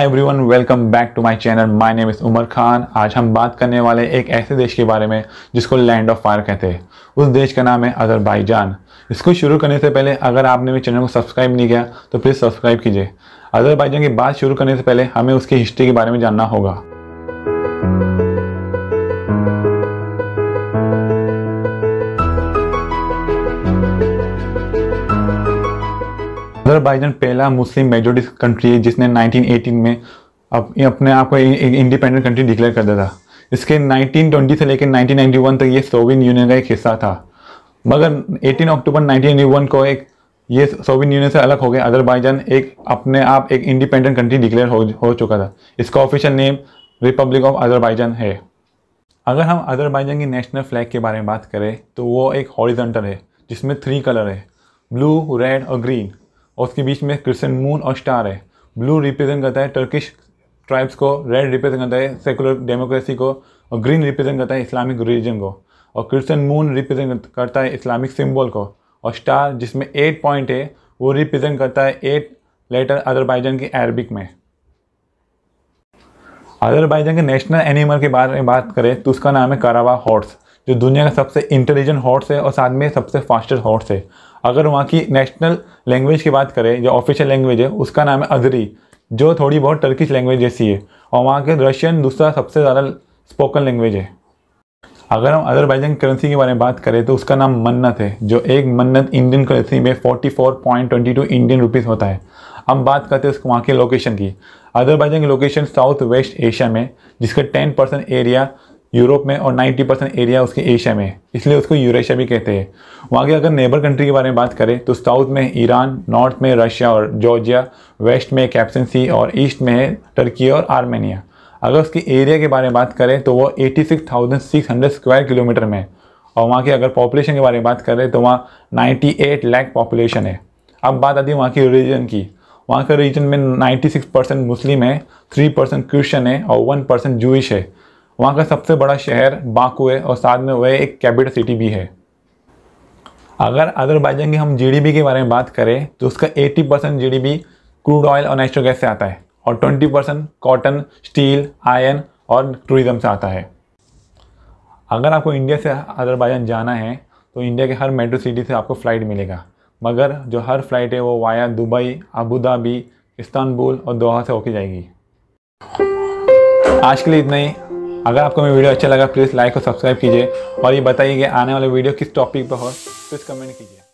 hi everyone welcome back to my channel my name is Umar Khan आज हम बात करने वाले एक ऐसे देश के बारे में जिसको लैंड ऑफ फायर कहते हैं उस देश का नाम है अजरबैजान इसको शुरू करने से पहले अगर आपने मेरे चैनल को सब्सक्राइब नहीं किया तो प्लीज़ सब्सक्राइब कीजिए अजरबैजान की बात शुरू करने से पहले हमें उसकी हिस्ट्री के बारे में जानना होगा अजरबैजान पहला मुस्लिम मेजोरिटी कंट्री है जिसने 1918 में अपने आप को इंडिपेंडेंट कंट्री डिक्लेयर कर दिया था इसके 1920 से लेकर 1991 तक ये सोवियत यूनियन का एक हिस्सा था मगर 18 अक्टूबर 1991 को एक ये सोवियत यूनियन से अलग हो गया अजरबैजान एक अपने आप एक इंडिपेंडेंट कंट्री डिक्लेयर हो, हो चुका था इसका official name republic of Azerbaijan है अगर हम अजरबैजान की नेशनल फ्लैग के बारे में बात करें तो वो एक हॉरिजेंटल है जिसमें थ्री कलर है ब्लू रेड और ग्रीन और उसके बीच में क्रिसेंट मून और स्टार है ब्लू रिप्रेजेंट करता है टर्किश ट्राइब्स को रेड रिप्रेजेंट करता है सेकुलर डेमोक्रेसी को और ग्रीन रिप्रेजेंट करता है इस्लामिक रिलीजन को और क्रिश्चियन मून रिप्रेजेंट करता है इस्लामिक सिम्बल को और स्टार जिसमें एट पॉइंट है वो रिप्रेजेंट करता है एट लेटर अदरबाइजन की अरबिक में अदरबाइजन के नेशनल एनिमल के बारे में बात करें तो उसका नाम है करावा हॉर्स जो दुनिया का सबसे इंटेलिजेंट हॉर्स है और साथ में सबसे फास्टेस्ट हॉर्स है अगर वहाँ की नेशनल लैंग्वेज की बात करें जो ऑफिशियल लैंग्वेज है उसका नाम है अदरी जो थोड़ी बहुत टर्किश लैंग्वेज जैसी है और वहाँ के रशियन दूसरा सबसे ज़्यादा स्पोकन लैंग्वेज है अगर हम अदरबाइजन करेंसी के बारे में बात करें तो उसका नाम मन्नत है जो एक मन्नत इंडियन करेंसी में 44.22 इंडियन रुपीस होता है हम बात करते हैं उसको वहाँ के लोकेशन की अदरबाइजन की लोकेशन साउथ वेस्ट एशिया में जिसका 10 परसेंट एरिया यूरोप में और 90 परसेंट एरिया उसके एशिया में है इसलिए उसको यूरेशिया भी कहते हैं वहाँ की अगर नेबर कंट्री के बारे में बात करें तो साउथ में ईरान नॉर्थ में रशिया और जॉर्जिया वेस्ट में कैप्सन सी और ईस्ट में है टर्की और आर्मेनिया अगर उसके एरिया के बारे में बात करें तो वो 86,600 स्क्वायर किलोमीटर में है और वहाँ की अगर पॉपुलेशन के बारे में बात करें तो वहाँ नाइन्टी लाख पॉपुलेशन है अब बात आती है वहाँ की रिलीजन की वहाँ के रीजन में 96 परसेंट मुस्लिम है 3 परसेंट क्रिश्चन है और 1 परसेंट जूश है वहाँ का सबसे बड़ा शहर बाकू है और साथ में वह एक कैपिटल सिटी भी है अगर अदरबैजान की हम जीडीपी के बारे में बात करें तो उसका 80 परसेंट जी क्रूड ऑयल और नेचुरल गैस से आता है और 20 परसेंट कॉटन स्टील आयरन और टूरिज़म से आता है अगर आपको इंडिया से अदरबैजान जाना है तो इंडिया के हर मेट्रो सिटी से आपको फ़्लाइट मिलेगा मगर जो हर फ्लाइट है वो वाया दुबई अबूदाबी इस्तानबुल और दोहा से होके जाएगी आज के लिए इतना ही अगर आपको मेरा वीडियो अच्छा लगा प्लीज़ लाइक और सब्सक्राइब कीजिए और ये बताइए कि आने वाले वीडियो किस टॉपिक पर हो प्लीज़ तो कमेंट कीजिए